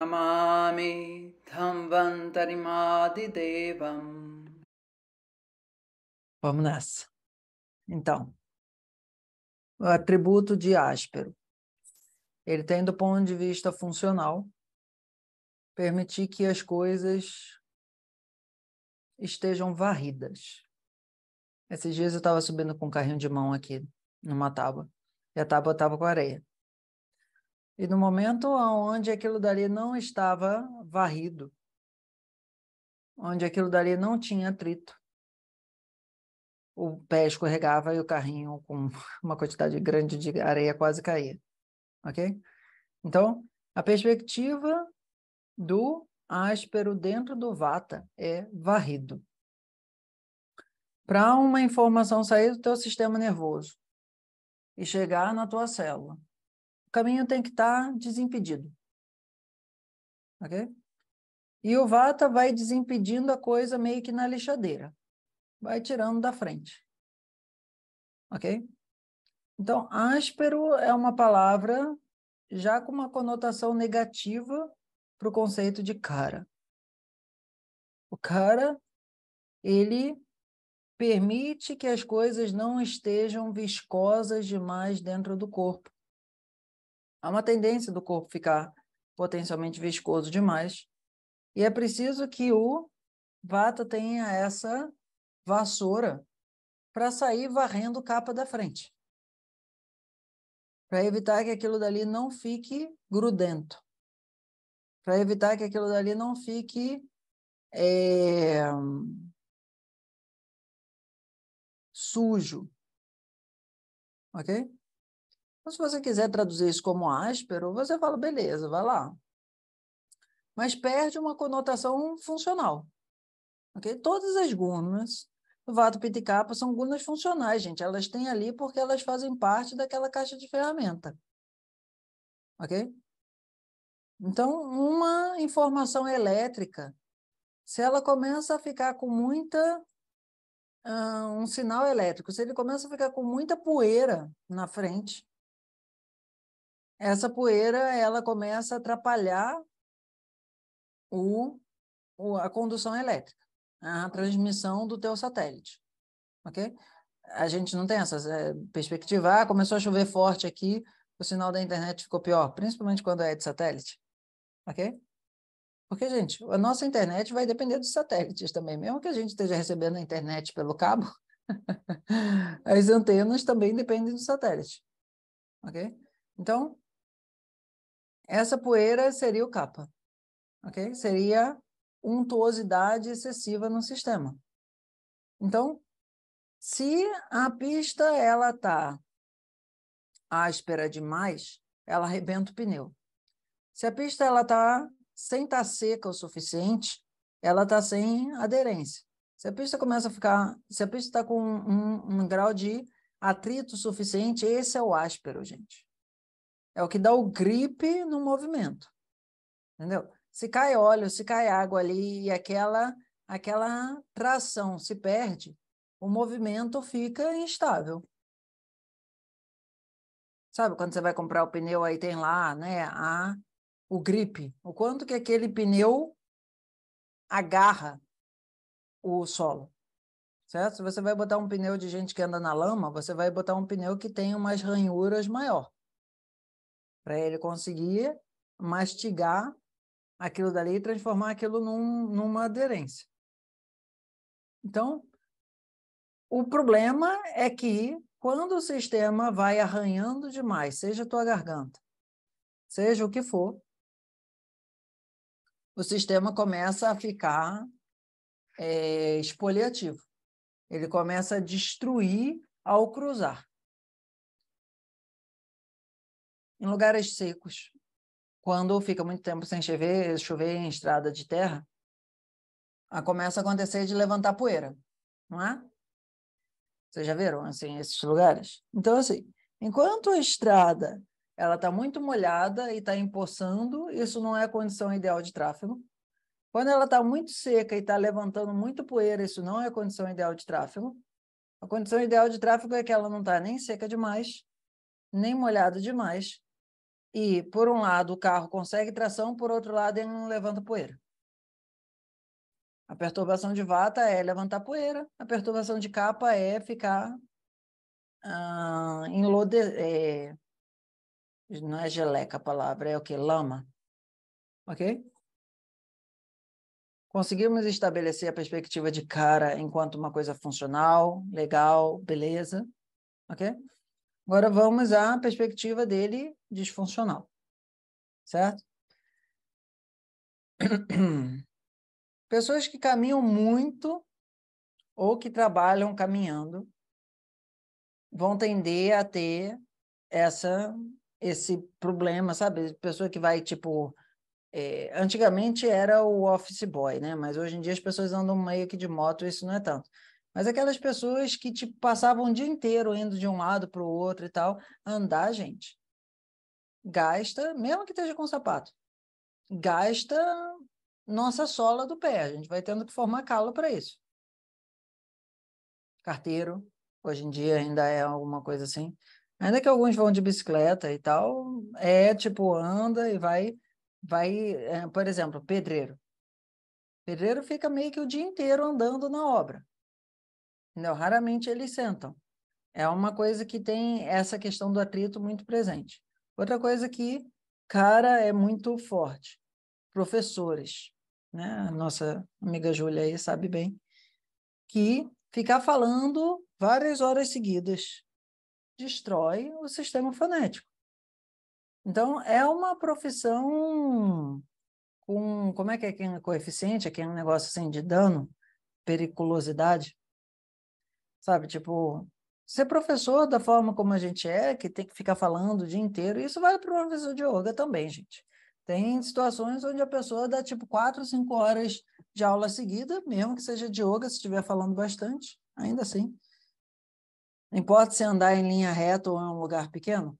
नमामि Vamos nessa. Então, o atributo de áspero. Ele tem, do ponto de vista funcional, permitir que as coisas estejam varridas. Esses dias eu estava subindo com um carrinho de mão aqui, numa tábua, e a tábua estava com areia. E no momento onde aquilo dali não estava varrido, onde aquilo dali não tinha atrito, o pé escorregava e o carrinho com uma quantidade grande de areia quase caía, ok? Então, a perspectiva do áspero dentro do vata é varrido. Para uma informação sair do teu sistema nervoso e chegar na tua célula, o caminho tem que estar desimpedido. Ok? E o vata vai desimpedindo a coisa meio que na lixadeira. Vai tirando da frente. Ok? Então, áspero é uma palavra já com uma conotação negativa para o conceito de cara. O cara, ele permite que as coisas não estejam viscosas demais dentro do corpo. Há uma tendência do corpo ficar potencialmente viscoso demais. E é preciso que o vata tenha essa vassoura para sair varrendo capa da frente. Para evitar que aquilo dali não fique grudento. Para evitar que aquilo dali não fique é, sujo. Ok? Então, se você quiser traduzir isso como áspero, você fala, beleza, vai lá. Mas perde uma conotação funcional. Okay? Todas as do Vato Piticapa são gunas funcionais, gente. Elas têm ali porque elas fazem parte daquela caixa de ferramenta. Ok? Então, uma informação elétrica, se ela começa a ficar com muita. Uh, um sinal elétrico, se ele começa a ficar com muita poeira na frente, essa poeira ela começa a atrapalhar o, o, a condução elétrica, a transmissão do teu satélite, ok? A gente não tem essa é, eh, perspectiva, ah, começou a chover forte aqui, o sinal da internet ficou pior, principalmente quando é de satélite, ok? Porque, gente, a nossa internet vai depender dos satélites também, mesmo que a gente esteja recebendo a internet pelo cabo, as antenas também dependem do satélite, ok? Então, essa poeira seria o capa, ok? Seria untuosidade excessiva no sistema. Então, se a pista ela tá áspera demais, ela arrebenta o pneu. Se a pista ela tá sem estar tá seca o suficiente, ela tá sem aderência. Se a pista começa a ficar, se a pista está com um, um, um grau de atrito suficiente, esse é o áspero, gente. É o que dá o grip no movimento. Entendeu? Se cai óleo, se cai água ali e aquela, aquela tração se perde, o movimento fica instável. Sabe quando você vai comprar o pneu, aí tem lá, né, a, o grip, o quanto que aquele pneu agarra o solo, certo? Se você vai botar um pneu de gente que anda na lama, você vai botar um pneu que tem umas ranhuras maior para ele conseguir mastigar aquilo dali e transformar aquilo num, numa aderência. Então, o problema é que quando o sistema vai arranhando demais, seja a tua garganta, seja o que for, o sistema começa a ficar é, espoliativo. Ele começa a destruir ao cruzar em lugares secos, quando fica muito tempo sem chover, chover em estrada de terra, ah, começa a acontecer de levantar poeira, não é? Vocês já viram assim esses lugares? Então assim, enquanto a estrada ela está muito molhada e está empoçando, isso não é a condição ideal de tráfego. Quando ela está muito seca e está levantando muito poeira, isso não é a condição ideal de tráfego. A condição ideal de tráfego é que ela não está nem seca demais, nem molhada demais, e, por um lado, o carro consegue tração, por outro lado, ele não levanta poeira. A perturbação de vata é levantar poeira, a perturbação de capa é ficar ah, enlode... É... não é geleca a palavra, é o que? Lama. Ok? Conseguimos estabelecer a perspectiva de cara enquanto uma coisa funcional, legal, beleza. Ok? Agora vamos à perspectiva dele disfuncional, certo? Pessoas que caminham muito ou que trabalham caminhando vão tender a ter essa esse problema, sabe? Pessoa que vai tipo é, antigamente era o office boy, né? Mas hoje em dia as pessoas andam meio que de moto, isso não é tanto mas aquelas pessoas que tipo, passavam o dia inteiro indo de um lado para o outro e tal, andar, gente, gasta, mesmo que esteja com sapato, gasta nossa sola do pé. A gente vai tendo que formar calo para isso. Carteiro, hoje em dia ainda é alguma coisa assim. Ainda que alguns vão de bicicleta e tal, é tipo anda e vai, vai, é, por exemplo, pedreiro. Pedreiro fica meio que o dia inteiro andando na obra. Não, raramente eles sentam. É uma coisa que tem essa questão do atrito muito presente. Outra coisa que, cara, é muito forte. Professores, né? A nossa amiga Júlia aí sabe bem que ficar falando várias horas seguidas destrói o sistema fonético. Então, é uma profissão com, como é que é, que é coeficiente, aquele é um negócio assim de dano, periculosidade, sabe? Tipo, ser professor da forma como a gente é, que tem que ficar falando o dia inteiro, isso vale para o professor de yoga também, gente. Tem situações onde a pessoa dá tipo quatro, cinco horas de aula seguida, mesmo que seja de yoga, se estiver falando bastante, ainda assim. Não importa se andar em linha reta ou em um lugar pequeno.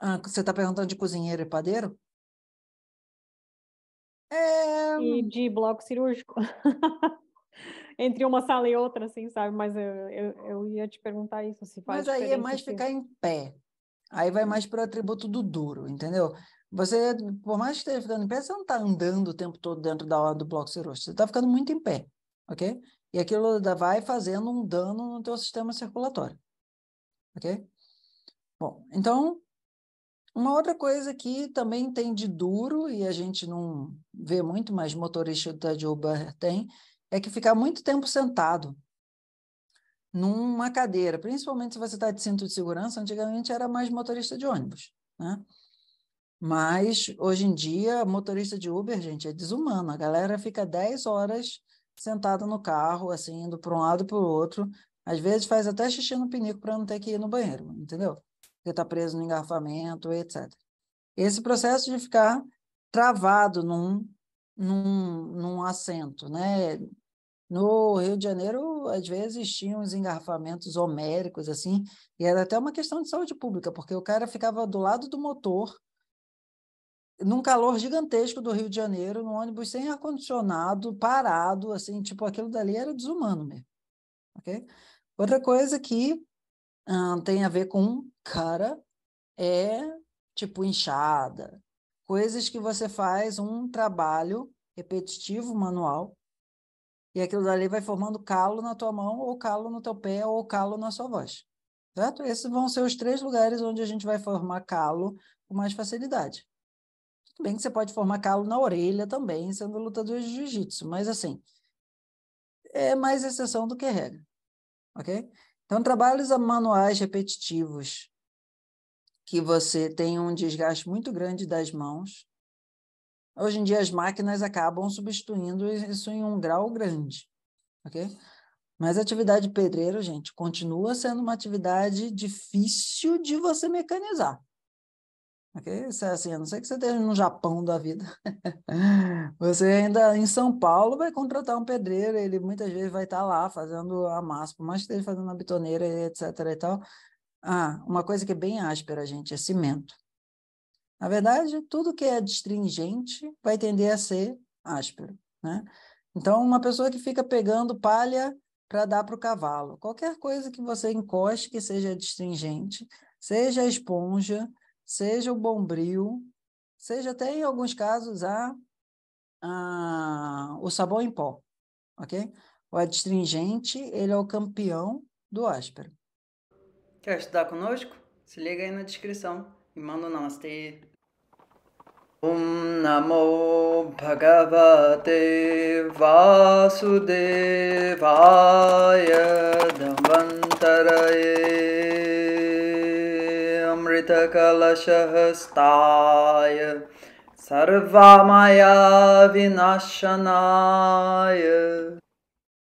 Ah, você está perguntando de cozinheiro e padeiro? É... E de bloco cirúrgico. entre uma sala e outra, assim, sabe? Mas eu, eu, eu ia te perguntar isso, se faz Mas aí é mais ficar em pé. Aí vai hum. mais para o atributo do duro, entendeu? Você, por mais que esteja ficando em pé, você não está andando o tempo todo dentro da hora do bloco cirúrgico. Você está ficando muito em pé, ok? E aquilo vai fazendo um dano no teu sistema circulatório, ok? Bom, então, uma outra coisa que também tem de duro, e a gente não vê muito, mas motorista de Uber tem, é que ficar muito tempo sentado numa cadeira, principalmente se você está de cinto de segurança, antigamente era mais motorista de ônibus, né? Mas hoje em dia, motorista de Uber, gente, é desumano. A galera fica 10 horas sentada no carro, assim, indo para um lado para o outro. Às vezes faz até xixi no pinico para não ter que ir no banheiro, entendeu? Porque está preso no engarrafamento, etc. Esse processo de ficar travado num, num, num assento, né? No Rio de Janeiro, às vezes, tinha uns engarrafamentos homéricos, assim, e era até uma questão de saúde pública, porque o cara ficava do lado do motor, num calor gigantesco do Rio de Janeiro, num ônibus sem ar-condicionado, parado, assim, tipo, aquilo dali era desumano mesmo, ok? Outra coisa que hum, tem a ver com cara é, tipo, inchada, coisas que você faz um trabalho repetitivo, manual, e aquilo dali vai formando calo na tua mão, ou calo no teu pé, ou calo na sua voz. Certo? Esses vão ser os três lugares onde a gente vai formar calo com mais facilidade. Tudo bem que você pode formar calo na orelha também, sendo lutador de jiu-jitsu, mas assim, é mais exceção do que regra. Ok? Então, trabalhos manuais repetitivos, que você tem um desgaste muito grande das mãos, Hoje em dia, as máquinas acabam substituindo isso em um grau grande, ok? Mas a atividade pedreiro, gente, continua sendo uma atividade difícil de você mecanizar. Ok? Isso é assim, a não ser que você esteja no Japão da vida. você ainda em São Paulo vai contratar um pedreiro, ele muitas vezes vai estar lá fazendo a massa, por mais que esteja fazendo a bitoneira, etc. E tal. Ah, uma coisa que é bem áspera, gente, é cimento. Na verdade, tudo que é distringente vai tender a ser áspero, né? Então, uma pessoa que fica pegando palha para dar para o cavalo, qualquer coisa que você encoste que seja distringente, seja a esponja, seja o bombril, seja até em alguns casos a, a o sabão em pó, ok? O adstringente, ele é o campeão do áspero. Quer estudar conosco? Se liga aí na descrição. इमां नमस्ते नास्ति ॐ नमो भगवते वासुदेवाय धमन्तरये अमृतकलशहस्ताय सर्वमया विनाशनाय